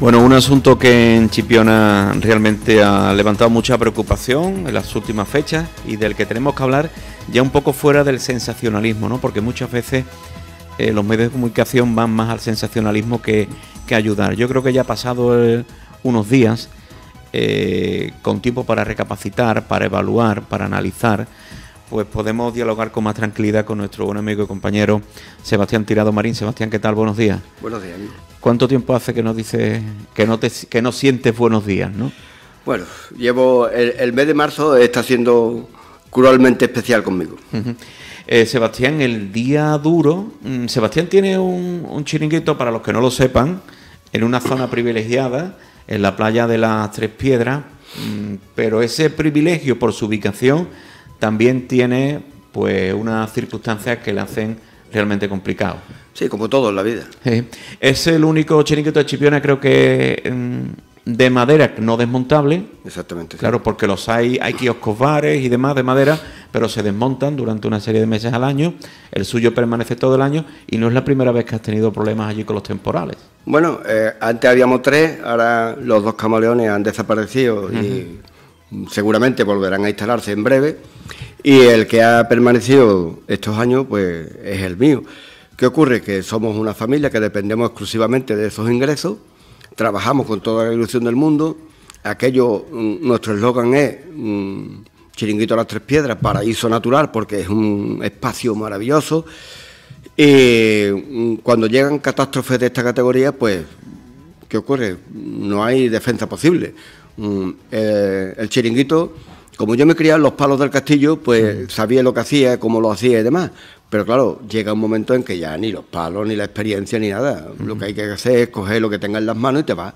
Bueno, un asunto que en Chipiona realmente ha levantado mucha preocupación en las últimas fechas y del que tenemos que hablar ya un poco fuera del sensacionalismo, ¿no? Porque muchas veces eh, los medios de comunicación van más al sensacionalismo que, que ayudar. Yo creo que ya ha pasado eh, unos días eh, con tiempo para recapacitar, para evaluar, para analizar pues podemos dialogar con más tranquilidad con nuestro buen amigo y compañero Sebastián Tirado Marín. Sebastián, ¿qué tal? Buenos días. Buenos días. ¿Cuánto tiempo hace que nos dices que no que sientes buenos días, no? Bueno, llevo el, mes de marzo está siendo cruelmente especial conmigo. Eh, Sebastián, el día duro. Mm, Sebastián tiene un, un chiringuito para los que no lo sepan en una zona privilegiada en la playa de las Tres Piedras, mm, pero ese privilegio por su ubicación también tiene pues unas circunstancias que le hacen realmente complicado. Sí, como todo en la vida. Es el único chiringuito de Chipiona, creo que mm, de madera no desmontable. Exactamente. Claro, porque los hay, hay kioscos bares y demás de madera, pero se desmontan durante una serie de meses al año. El suyo permanece todo el año y no es la primera vez que has tenido problemas allí con los temporales. Bueno, eh, antes habíamos tres, ahora los dos camaleones han desaparecido y seguramente volverán a instalarse en breve y el que ha permanecido estos años pues es el mío. ¿Qué ocurre? Que somos una familia que dependemos exclusivamente de esos ingresos, trabajamos con toda la ilusión del mundo, aquello, mm, nuestro eslogan es mm, Chiringuito a las Tres Piedras, paraíso natural, porque es un espacio maravilloso. Y mm, cuando llegan catástrofes de esta categoría, pues, ¿qué ocurre? No hay defensa posible. Mm, eh, el chiringuito, como yo me criaba en los palos del castillo, pues mm. sabía lo que hacía, cómo lo hacía y demás. Pero claro, llega un momento en que ya ni los palos, ni la experiencia, ni nada. Lo que mm. hay que hacer es coger lo que tenga en las manos y te vas.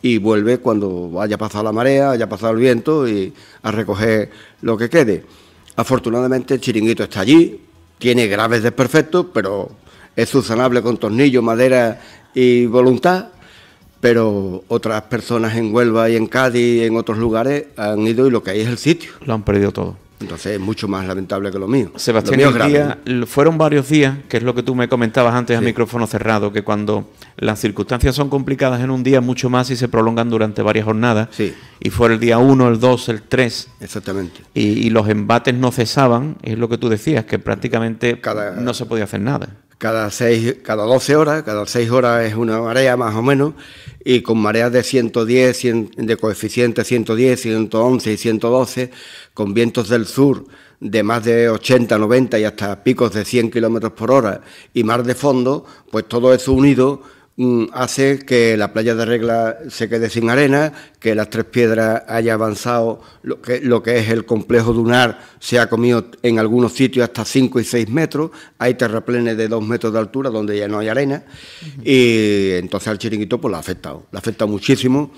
Y vuelve cuando haya pasado la marea, haya pasado el viento y a recoger lo que quede. Afortunadamente el chiringuito está allí, tiene graves desperfectos, pero es subsanable... con tornillo, madera y voluntad pero otras personas en Huelva y en Cádiz y en otros lugares han ido y lo que hay es el sitio. Lo han perdido todo. Entonces es mucho más lamentable que lo mío. Sebastián, fueron varios días, que es lo que tú me comentabas antes a micrófono cerrado, que cuando las circunstancias son complicadas en un día, mucho más y se prolongan durante varias jornadas. Y fue el día 1, el 2, el 3. Exactamente. Y, los embates no cesaban, es lo que tú decías, que prácticamente no se podía hacer nada cada, seis, cada 12 horas, cada 6 horas es una marea más o menos, y con mareas de 110, de coeficiente 110, 111 y 112, con vientos del sur de más de 80, 90 y hasta picos de 100 kilómetros por hora y mar de fondo, pues todo eso unido Mm, hace que la playa de Regla se quede sin arena, que las tres piedras haya avanzado, lo que, lo que es el complejo dunar se ha comido en algunos sitios hasta 5 y 6 metros, hay terraplenes de 2 metros de altura donde ya no hay arena, y entonces al chiringuito pues, lo ha afectado, lo ha afectado muchísimo,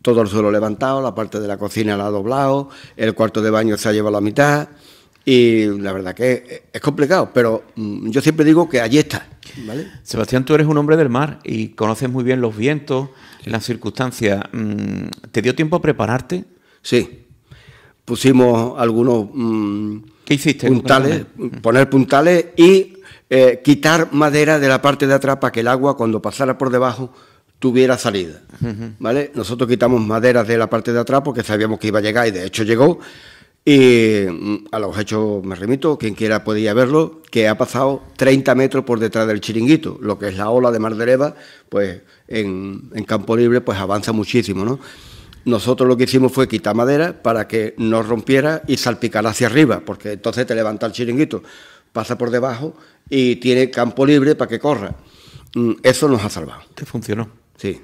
todo el suelo levantado, la parte de la cocina la ha doblado, el cuarto de baño se ha llevado la mitad. Y la verdad que es complicado, pero mm, yo siempre digo que allí está. Sebastián, tú eres un hombre del mar y conoces muy bien los vientos, las circunstancias. Mm, ¿Te dio tiempo a prepararte? Sí. Pusimos algunos mm, ¿Qué hiciste puntales, poner puntales y eh, quitar madera de la parte de atrás para que el agua cuando pasara por debajo tuviera salida. ¿vale? Nosotros quitamos madera de la parte de atrás porque sabíamos que iba a llegar y de hecho llegó, y mm, a los hechos me remito, quien quiera podía verlo, que ha pasado 30 metros por detrás del chiringuito, lo que es la ola de Mar de Leva, pues en, campo libre pues avanza muchísimo, ¿no? Nosotros lo que hicimos fue quitar madera para que no rompiera y salpicar hacia arriba, porque entonces te levanta el chiringuito, pasa por debajo y tiene campo libre para que corra. Mm, eso nos ha salvado. ¿Te funcionó? Sí.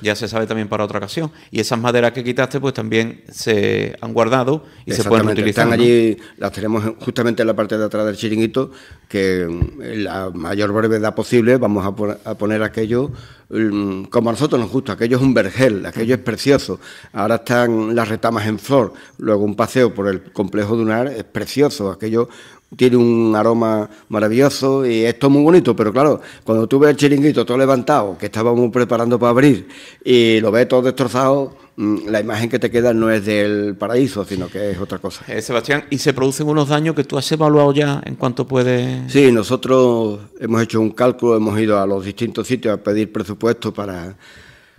Ya se sabe también para otra ocasión. Y esas maderas que quitaste, pues también se han guardado y se pueden utilizar. Están allí, las tenemos justamente en la parte de atrás del chiringuito, que en la mayor brevedad posible vamos a, poner aquello mm, como a nosotros nos gusta, aquello es un vergel, aquello es precioso. Ahora están las retamas en flor, luego un paseo por el complejo dunar es precioso, aquello tiene un aroma maravilloso y esto es muy bonito, pero claro, cuando tú ves el chiringuito todo levantado, que estábamos preparando para abrir, y lo ves todo destrozado, mm, la imagen que te queda no es del paraíso, sino que es otra cosa. Eh, Sebastián, ¿y se producen unos daños que tú has evaluado ya en cuanto puede...? Sí, nosotros hemos hecho un cálculo, hemos ido a los distintos sitios a pedir presupuesto para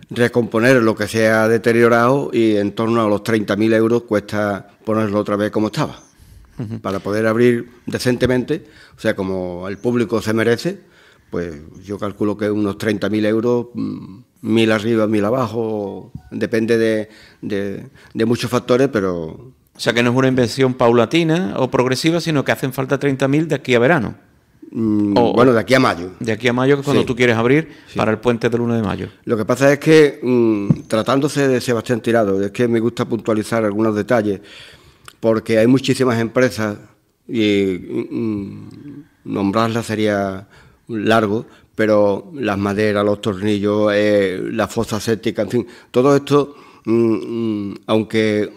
recomponer lo que se ha deteriorado y en torno a los 30.000 euros cuesta ponerlo otra vez como estaba para poder abrir decentemente, o sea, como el público se merece, pues yo calculo que unos 30.000 euros, mm, mil arriba, mil abajo, depende de, de, muchos factores, pero... O sea, que no es una inversión paulatina o progresiva, sino que hacen falta 30.000 de aquí a verano. Mm, bueno, de aquí a mayo. De aquí a mayo, que es cuando tú quieres abrir para el puente del 1 de mayo. Lo que pasa es que, mm, tratándose de Sebastián Tirado, es que me gusta puntualizar algunos detalles porque hay muchísimas empresas y mm, mm, nombrarlas sería largo, pero las maderas, los tornillos, eh, la fosa séptica, en fin, todo esto, mm, aunque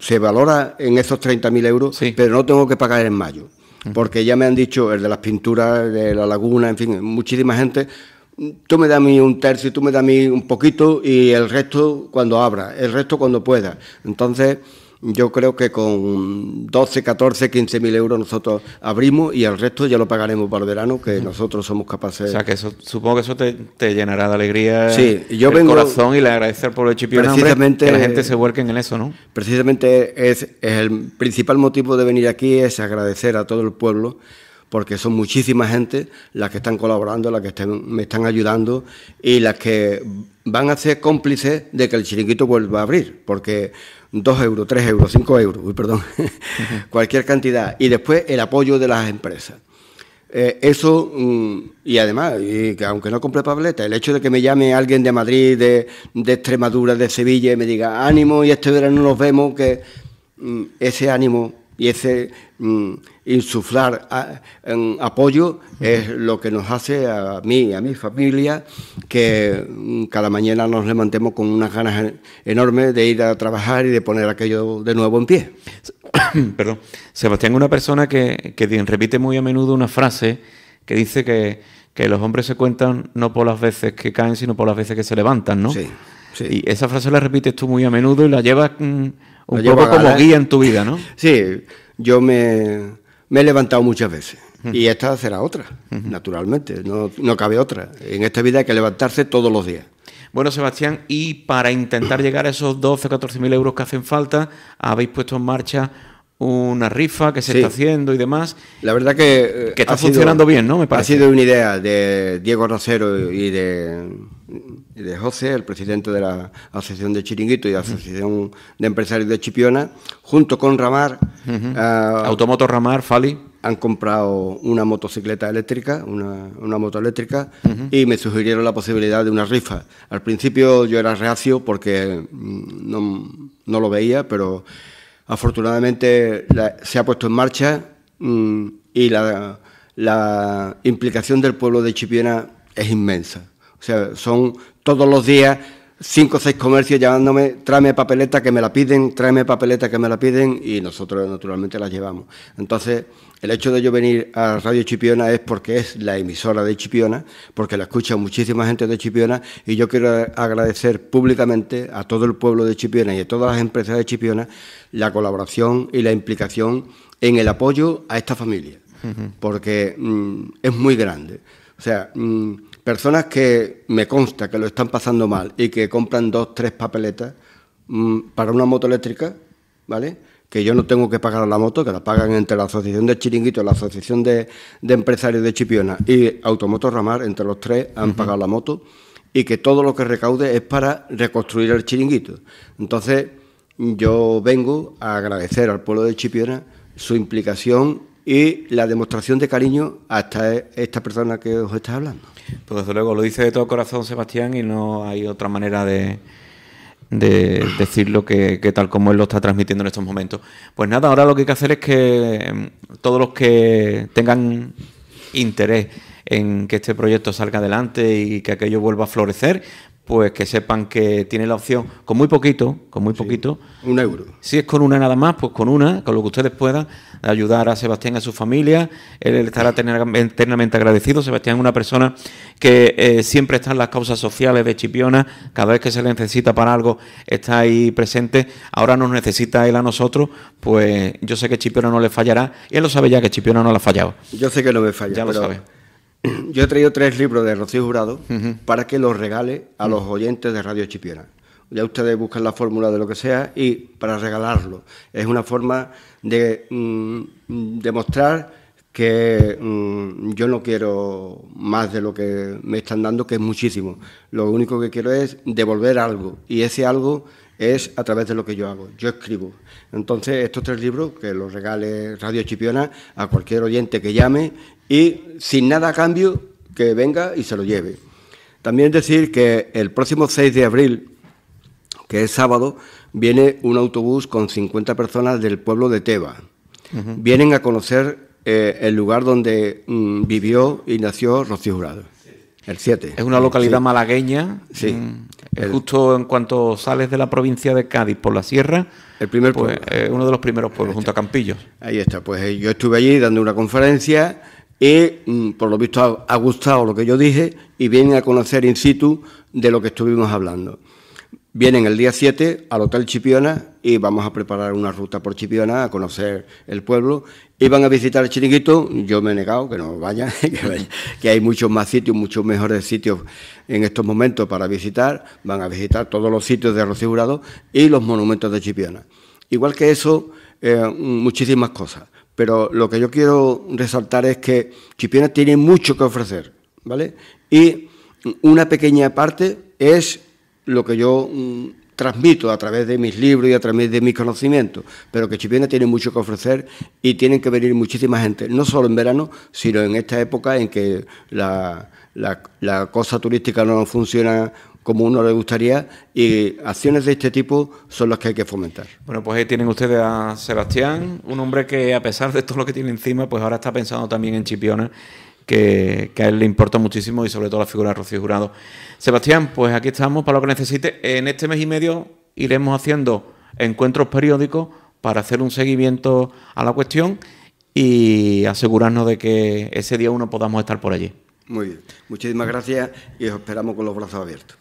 se valora en esos 30.000 euros, pero no tengo que pagar en mayo, porque ya me han dicho el de las pinturas, de la laguna, en fin, muchísima gente. Tú me das a mí un tercio, tú me das a mí un poquito y el resto cuando abra, el resto cuando pueda. Entonces, yo creo que con 12, 14, 15 mil euros nosotros abrimos y el resto ya lo pagaremos para el verano, que nosotros somos capaces. O sea, que eso, supongo que eso te, llenará de alegría sí, yo el corazón y le agradecer por el chipio precisamente, que la gente se vuelque en eso, ¿no? Precisamente es, es el principal motivo de venir aquí, es agradecer a todo el pueblo porque son muchísima gente las que están colaborando, las que me están ayudando y las que van a ser cómplices de que el chiringuito vuelva a abrir, porque 2 euros, 3 euros, 5 euros, uy, perdón, cualquier cantidad. Y después el apoyo de las empresas. Eh, eso, mm, y además, que aunque no compre papeleta, el hecho de que me llame alguien de Madrid, de, de Extremadura, de Sevilla, y me diga, ánimo, y este verano nos vemos, que mm, ese ánimo y ese mm, insuflar apoyo es lo que nos hace a mí y a mi familia que mm, cada mañana nos levantemos con unas ganas enormes de ir a trabajar y de poner aquello de nuevo en pie. Perdón. Sebastián una persona que, repite muy a menudo una frase que dice que, los hombres se cuentan no por las veces que caen, sino por las veces que se levantan, ¿no? Sí. Y esa frase la repites tú muy a menudo y la llevas. Mm, un como guía en tu vida, ¿no? Sí, yo me, he levantado muchas veces. Y esta será otra, naturalmente, no, cabe otra. En esta vida hay que levantarse todos los días. Bueno, Sebastián, y para intentar llegar a esos 12, 14 mil euros que hacen falta, habéis puesto en marcha una rifa que se está haciendo y demás. La verdad que... Eh, está funcionando bien, ¿no? Me parece. Ha sido una idea de Diego Rosero y de de José, el presidente de la Asociación de Chiringuito y Asociación de Empresarios de Chipiona, junto con Ramar. ...Automotor ah, Automoto Ramar, Fali. Han comprado una motocicleta eléctrica, una, moto eléctrica, y me sugirieron la posibilidad de una rifa. Al principio yo era reacio porque mm, no, lo veía, pero afortunadamente se ha puesto en marcha mm, y la, la implicación del pueblo de Chipiona es inmensa. O sea, son todos los días cinco o seis comercios llamándome, tráeme papeleta que me la piden, tráeme papeleta que me la piden y nosotros naturalmente las llevamos. Entonces, el hecho de yo venir a Radio Chipiona es porque es la emisora de Chipiona, porque la escucha muchísima gente de Chipiona y yo quiero agradecer públicamente a todo el pueblo de Chipiona y a todas las empresas de Chipiona la colaboración y la implicación en el apoyo a esta familia, porque mm, es muy grande. O sea, mm, personas que me consta que lo están pasando mal y que compran dos, tres papeletas mm, para una moto eléctrica, ¿vale? que yo no tengo que pagar a la moto, que la pagan entre la Asociación de Chiringuito, la Asociación de, Empresarios de Chipiona y Automoto Ramar, entre los tres han pagado la moto, y que todo lo que recaude es para reconstruir el chiringuito. Entonces, yo vengo a agradecer al pueblo de Chipiona su implicación y la demostración de cariño hasta esta persona que os está hablando. Pues desde luego, lo dice de todo corazón Sebastián y no hay otra manera de, de decirlo que, tal como él lo está transmitiendo en estos momentos. Pues nada, ahora lo que hay que hacer es que mm, todos los que tengan interés en que este proyecto salga adelante y que aquello vuelva a florecer, pues que sepan que tiene la opción con muy poquito, con muy poquito. Un euro. Si es con una nada más, pues con una, con lo que ustedes puedan, ayudar a Sebastián y a su familia. Él estará eternamente agradecido. Sebastián es una persona que eh, siempre está en las causas sociales de Chipiona. Cada vez que se le necesita para algo, está ahí presente. Ahora nos necesita él a nosotros, pues yo sé que Chipiona no le fallará. Y él lo sabe ya que Chipiona no le ha fallado. Yo sé que no me fallado. Ya lo sabe yo he traído tres libros de Rocío Jurado para que los regale a los oyentes de Radio Chipiona. Ya ustedes buscan la fórmula de lo que sea y para regalarlo. Es una forma de mm, demostrar que mm, yo no quiero más de lo que me están dando, que es muchísimo. Lo único que quiero es devolver algo y ese algo es a través de lo que yo hago, yo escribo. Entonces, estos tres libros, que los regale Radio Chipiona a cualquier oyente que llame y sin nada a cambio, que venga y se lo lleve. También decir que el próximo 6 de abril, que es sábado, viene un autobús con 50 personas del pueblo de Teba. Vienen a conocer eh, el lugar donde mm, vivió y nació Rocío Jurado. El 7. Es una localidad malagueña. Sí. Mm. Justo en cuanto sales de la provincia de Cádiz por la sierra, el primer pues, eh, uno de los primeros pueblos, junto a Campillos. Ahí está, pues eh, yo estuve allí dando una conferencia y mm, por lo visto ha, gustado lo que yo dije y viene a conocer in situ de lo que estuvimos hablando. Vienen el día 7 al Hotel Chipiona y vamos a preparar una ruta por Chipiona a conocer el pueblo. ...y van a visitar el chiringuito, yo me he negado que no vayan, que hay muchos más sitios, muchos mejores sitios en estos momentos para visitar. Van a visitar todos los sitios de Rocío y los monumentos de Chipiona. Igual que eso, eh, muchísimas cosas. Pero lo que yo quiero resaltar es que Chipiona tiene mucho que ofrecer, ¿vale? Y una pequeña parte es lo que yo mm, transmito a través de mis libros y a través de mis conocimientos, pero que Chipiona tiene mucho que ofrecer y tienen que venir muchísima gente, no solo en verano, sino en esta época en que la, cosa turística no funciona como uno le gustaría y acciones de este tipo son las que hay que fomentar. Bueno, pues ahí tienen ustedes a Sebastián, un hombre que a pesar de todo lo que tiene encima, pues ahora está pensando también en Chipiona que, a él le importa muchísimo y sobre todo la figura de Rocío Jurado. Sebastián, pues aquí estamos para lo que necesite. En este mes y medio iremos haciendo encuentros periódicos para hacer un seguimiento a la cuestión y asegurarnos de que ese día uno podamos estar por allí. Muy bien, muchísimas gracias y os esperamos con los brazos abiertos.